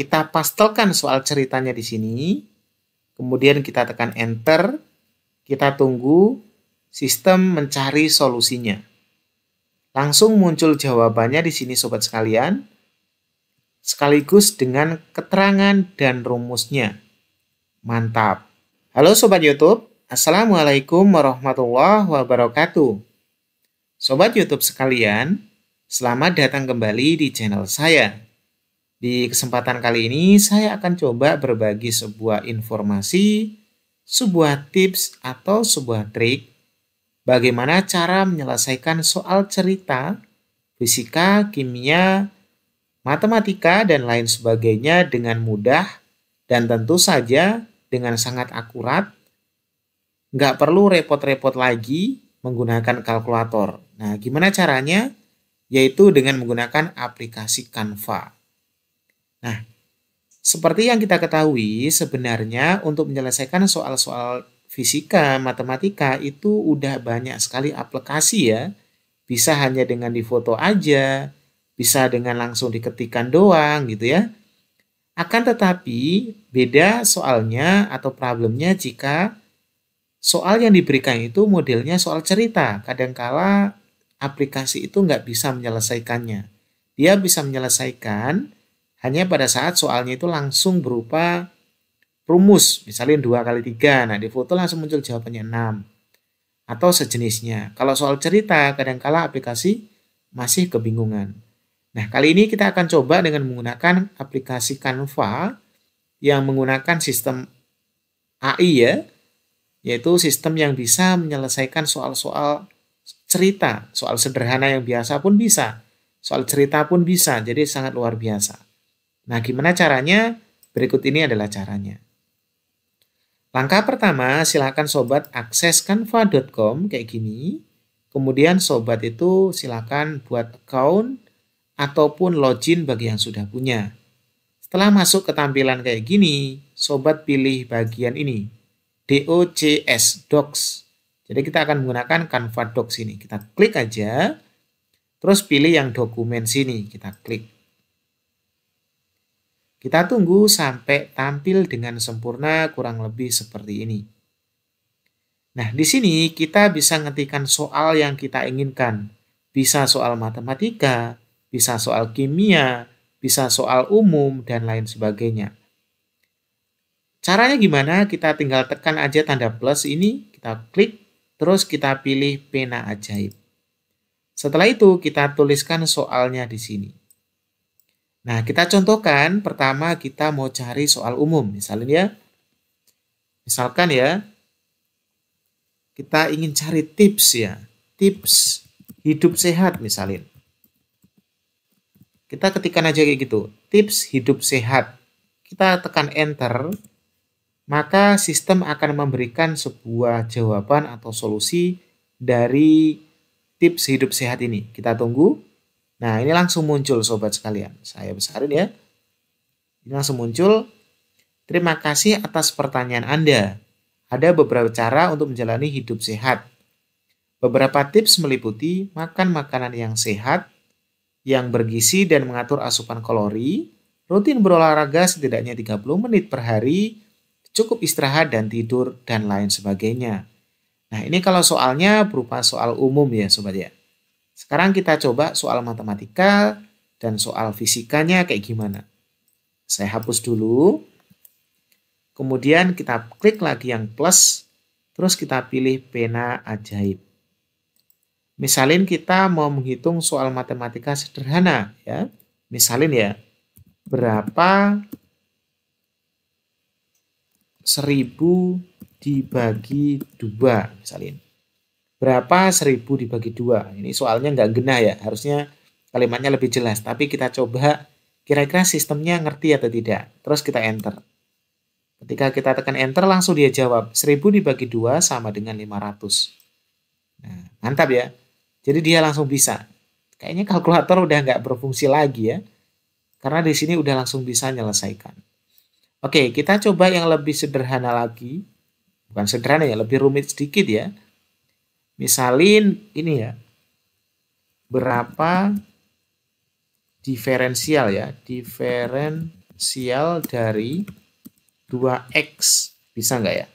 Kita pastelkan soal ceritanya di sini. Kemudian kita tekan enter. Kita tunggu sistem mencari solusinya. Langsung muncul jawabannya di sini sobat sekalian. Sekaligus dengan keterangan dan rumusnya. Mantap. Halo sobat YouTube. Assalamualaikum warahmatullahi wabarakatuh. Sobat YouTube sekalian, selamat datang kembali di channel saya. Di kesempatan kali ini saya akan coba berbagi sebuah informasi, sebuah tips atau sebuah trik bagaimana cara menyelesaikan soal cerita, fisika, kimia, matematika dan lain sebagainya dengan mudah dan tentu saja dengan sangat akurat. Nggak perlu repot-repot lagi menggunakan kalkulator. Nah, gimana caranya? Yaitu dengan menggunakan aplikasi Canva. Nah, seperti yang kita ketahui, sebenarnya untuk menyelesaikan soal-soal fisika, matematika itu udah banyak sekali aplikasi ya. Bisa hanya dengan difoto aja, bisa dengan langsung diketikkan doang gitu ya. Akan tetapi, beda soalnya atau problemnya jika soal yang diberikan itu modelnya soal cerita. Kadangkala aplikasi itu nggak bisa menyelesaikannya. Dia bisa menyelesaikan hanya pada saat soalnya itu langsung berupa rumus, misalnya dua kali tiga, nah di foto langsung muncul jawabannya 6, atau sejenisnya. Kalau soal cerita, kadangkala aplikasi masih kebingungan. Nah, kali ini kita akan coba dengan menggunakan aplikasi Canva yang menggunakan sistem AI ya, yaitu sistem yang bisa menyelesaikan soal-soal cerita, soal sederhana yang biasa pun bisa, soal cerita pun bisa, jadi sangat luar biasa. Nah, gimana caranya? Berikut ini adalah caranya. Langkah pertama, silakan sobat akses canva.com kayak gini. Kemudian sobat itu silakan buat account ataupun login bagi yang sudah punya. Setelah masuk ke tampilan kayak gini, sobat pilih bagian ini, DOCS Docs. Jadi kita akan menggunakan Canva Docs ini. Kita klik aja, terus pilih yang dokumen sini, kita klik. Kita tunggu sampai tampil dengan sempurna kurang lebih seperti ini. Nah, di sini kita bisa ngetikkan soal yang kita inginkan. Bisa soal matematika, bisa soal kimia, bisa soal umum, dan lain sebagainya. Caranya gimana? Kita tinggal tekan aja tanda plus ini, kita klik, terus kita pilih pena ajaib. Setelah itu, kita tuliskan soalnya di sini. Nah, kita contohkan pertama kita mau cari soal umum. Misalnya, ya, misalkan ya, kita ingin cari tips ya. Tips hidup sehat misalnya. Kita ketikkan aja kayak gitu, tips hidup sehat. Kita tekan enter, maka sistem akan memberikan sebuah jawaban atau solusi dari tips hidup sehat ini. Kita tunggu. Nah, ini langsung muncul sobat sekalian. Saya besarin ya. Ini langsung muncul. Terima kasih atas pertanyaan Anda. Ada beberapa cara untuk menjalani hidup sehat. Beberapa tips meliputi makan makanan yang sehat, yang bergizi dan mengatur asupan kalori, rutin berolahraga setidaknya 30 menit per hari, cukup istirahat dan tidur, dan lain sebagainya. Nah, ini kalau soalnya berupa soal umum ya, Sobat ya. Sekarang kita coba soal matematika dan soal fisikanya kayak gimana. Saya hapus dulu. Kemudian kita klik lagi yang plus, terus kita pilih pena ajaib. Misalin kita mau menghitung soal matematika sederhana ya. Misalin ya, berapa 1000 dibagi dua misalin berapa seribu dibagi dua. Ini soalnya nggak genah ya, harusnya kalimatnya lebih jelas. Tapi kita coba kira-kira sistemnya ngerti atau tidak. Terus kita enter. Ketika kita tekan enter langsung dia jawab seribu dibagi dua sama dengan 500. Nah, mantap ya. Jadi dia langsung bisa. Kayaknya kalkulator udah nggak berfungsi lagi ya. Karena di sini udah langsung bisa menyelesaikan. Oke, kita coba yang lebih sederhana lagi. Bukan sederhana ya, lebih rumit sedikit ya. Misalin ini ya. Berapa diferensial ya, diferensial dari 2x bisa nggak ya?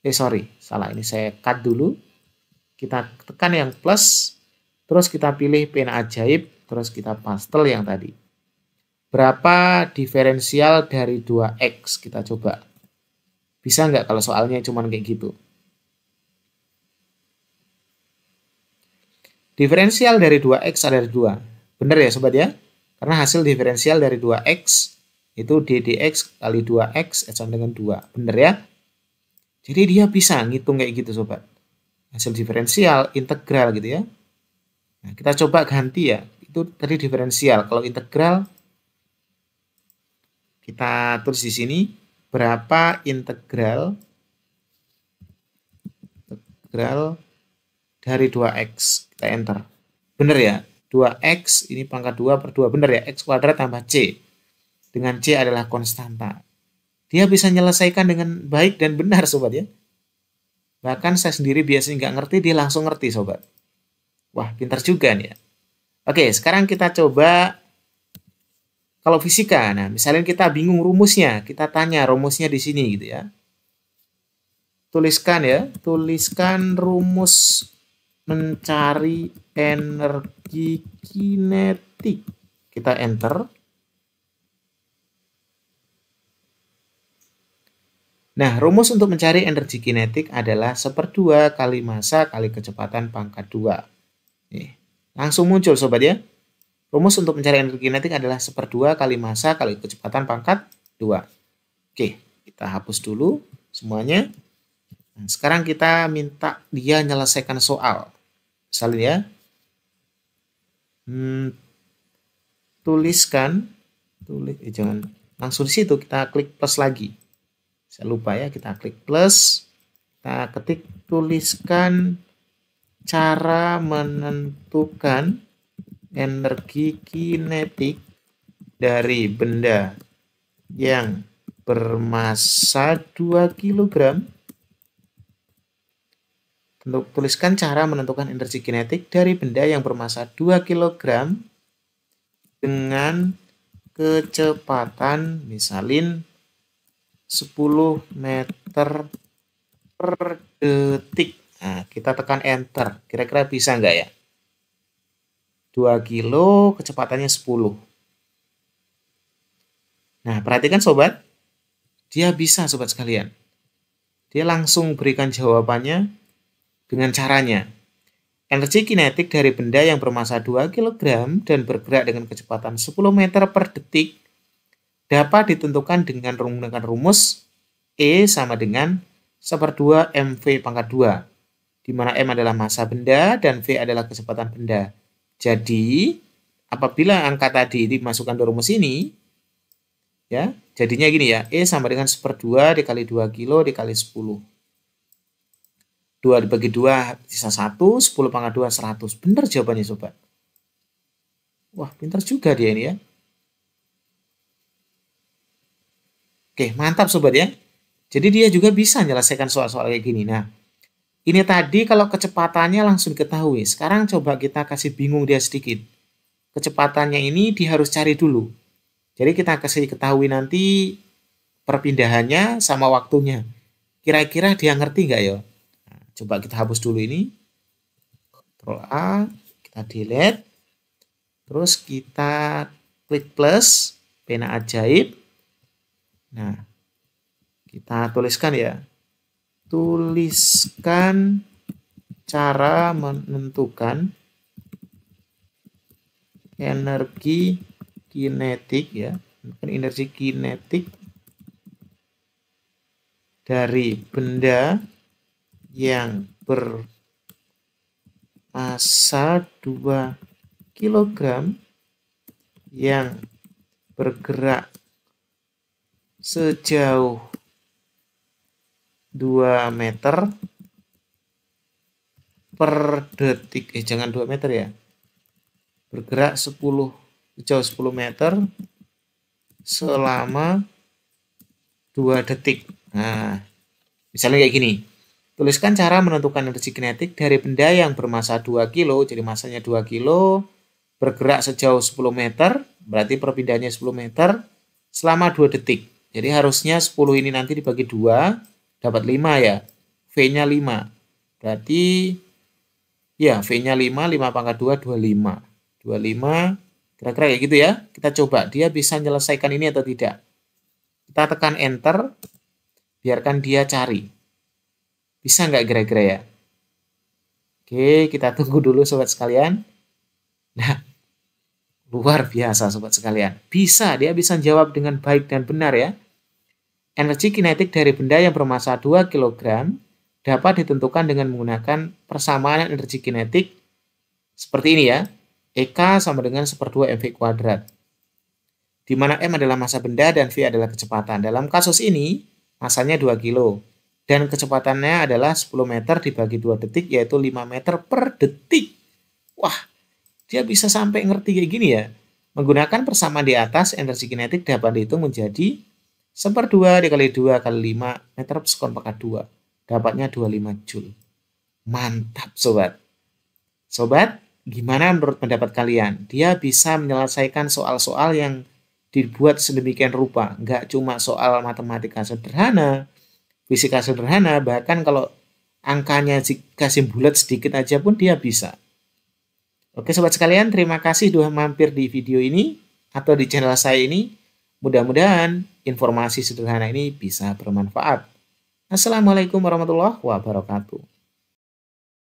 Eh sorry, salah ini saya cut dulu. Kita tekan yang plus, terus kita pilih pena ajaib, terus kita pastel yang tadi. Berapa diferensial dari 2x kita coba? Bisa nggak kalau soalnya cuman kayak gitu? Diferensial dari 2x adalah 2. Benar ya sobat ya? Karena hasil diferensial dari 2x itu d dx kali 2x sama dengan 2. Benar ya? Jadi dia bisa ngitung kayak gitu sobat. Hasil diferensial, integral gitu ya. Nah, kita coba ganti ya. Itu tadi diferensial. Kalau integral kita tulis di sini berapa integral integral dari 2x. Kita enter. Benar ya? 2x ini pangkat 2 per 2. Benar ya? X kuadrat tambah C. Dengan C adalah konstanta. Dia bisa menyelesaikan dengan baik dan benar, sobat ya. Bahkan saya sendiri biasanya nggak ngerti, dia langsung ngerti, sobat. Wah, pintar juga nih ya. Oke, sekarang kita coba kalau fisika. Nah, misalnya kita bingung rumusnya, kita tanya rumusnya di sini gitu ya. Tuliskan ya, tuliskan rumus mencari energi kinetik. Kita enter. Nah, rumus untuk mencari energi kinetik adalah seperdua kali massa kali kecepatan pangkat 2. Nih, langsung muncul sobat ya. Rumus untuk mencari energi kinetik adalah seperdua kali massa kali kecepatan pangkat 2. Oke, kita hapus dulu semuanya. Nah, sekarang kita minta dia menyelesaikan soal ya. hmm, tuliskan tulis eh, jangan langsung di situ kita klik plus lagi saya lupa ya kita klik plus kita ketik tuliskan cara menentukan energi kinetik dari benda yang bermassa 2 kilogram. Untuk tuliskan cara menentukan energi kinetik dari benda yang bermassa 2 kg dengan kecepatan misalin 10 meter per detik. Nah, kita tekan enter. Kira-kira bisa nggak ya? 2 kilo, kecepatannya 10. Nah, perhatikan sobat. Dia bisa sobat sekalian. Dia langsung berikan jawabannya dengan caranya. Energi kinetik dari benda yang bermassa 2 kg dan bergerak dengan kecepatan 10 meter per detik dapat ditentukan dengan menggunakan rumus E sama dengan 1 per 2 mv pangkat 2, di mana M adalah massa benda dan V adalah kecepatan benda. Jadi, apabila angka tadi dimasukkan ke rumus ini, ya jadinya gini ya, E sama dengan 1 per 2 dikali 2 kilo dikali 10. 2 dibagi 2 sisa 1, 10 pangkat 2 100. Benar jawabannya sobat. Wah, pintar juga dia ini ya. Oke, mantap sobat ya. Jadi dia juga bisa menyelesaikan soal-soal kayak gini. Nah, ini tadi kalau kecepatannya langsung diketahui. Sekarang coba kita kasih bingung dia sedikit. Kecepatannya ini dia harus cari dulu. Jadi kita kasih ketahui nanti perpindahannya sama waktunya. Kira-kira dia ngerti nggak ya? Coba kita hapus dulu ini. Ctrl A, kita delete. Terus kita klik plus pena ajaib. Nah, kita tuliskan ya. Tuliskan cara menentukan energi kinetik ya energi kinetik dari benda yang bermassa 2 kg yang bergerak sejauh 2 meter per detik eh jangan 2 meter ya bergerak 10 sejauh 10 meter selama 2 detik nah misalnya kayak gini Tuliskan cara menentukan energi kinetik dari benda yang bermassa 2 kilo, jadi masanya 2 kilo, bergerak sejauh 10 meter, berarti perpindahannya 10 meter, selama 2 detik. Jadi harusnya 10 ini nanti dibagi 2, dapat 5 ya. V-nya 5. Berarti, ya V-nya 5, 5 pangkat 2, 25. 25, kira-kira kayak gitu ya. Kita coba, dia bisa menyelesaikan ini atau tidak. Kita tekan Enter, biarkan dia cari. Bisa nggak kira-kira ya? Oke, kita tunggu dulu sobat sekalian. Nah, luar biasa sobat sekalian. Bisa, dia bisa jawab dengan baik dan benar ya. Energi kinetik dari benda yang bermassa 2 kg dapat ditentukan dengan menggunakan persamaan energi kinetik seperti ini ya. EK sama dengan 1 per 2 MV kuadrat. Di mana M adalah massa benda dan V adalah kecepatan. Dalam kasus ini, masanya 2 kg dan kecepatannya adalah 10 meter dibagi 2 detik yaitu 5 meter per detik. Wah, dia bisa sampai ngerti kayak gini ya. Menggunakan persamaan di atas, energi kinetik dapat dihitung menjadi 1 per 2 dikali 2 kali 5 meter sekon pekat 2. Dapatnya 25 Joule. Mantap sobat. Sobat, gimana menurut pendapat kalian? Dia bisa menyelesaikan soal-soal yang dibuat sedemikian rupa. Nggak cuma soal matematika sederhana, fisika sederhana bahkan kalau angkanya dikasih bulat sedikit aja pun dia bisa. Oke sobat sekalian, terima kasih sudah mampir di video ini atau di channel saya ini. Mudah-mudahan informasi sederhana ini bisa bermanfaat. Assalamualaikum warahmatullahi wabarakatuh.